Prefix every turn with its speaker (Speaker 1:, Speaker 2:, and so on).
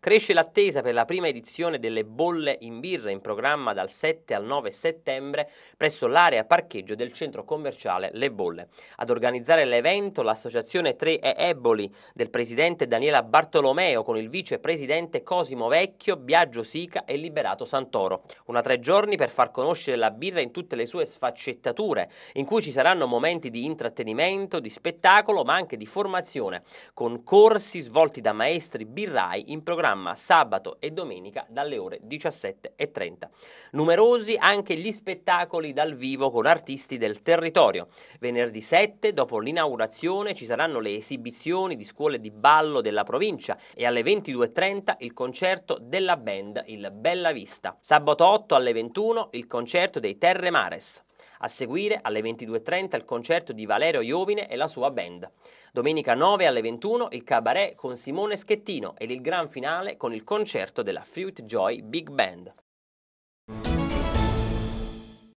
Speaker 1: Cresce l'attesa per la prima edizione delle bolle in birra in programma dal 7 al 9 settembre presso l'area parcheggio del centro commerciale Le Bolle. Ad organizzare l'evento l'associazione 3 e Eboli del presidente Daniela Bartolomeo con il vicepresidente Cosimo Vecchio, Biagio Sica e Liberato Santoro. Una tre giorni per far conoscere la birra in tutte le sue sfaccettature, in cui ci saranno momenti di intrattenimento, di spettacolo ma anche di formazione, con corsi svolti da maestri birrai in programma programma sabato e domenica dalle ore 17.30. Numerosi anche gli spettacoli dal vivo con artisti del territorio. Venerdì 7, dopo l'inaugurazione, ci saranno le esibizioni di scuole di ballo della provincia e alle 22.30 il concerto della band Il Bella Vista. Sabato 8 alle 21 il concerto dei Terre Mares. A seguire alle 22.30 il concerto di Valerio Iovine e la sua band. Domenica 9 alle 21 il cabaret con Simone Schettino ed il gran finale con il concerto della Fruit Joy Big Band.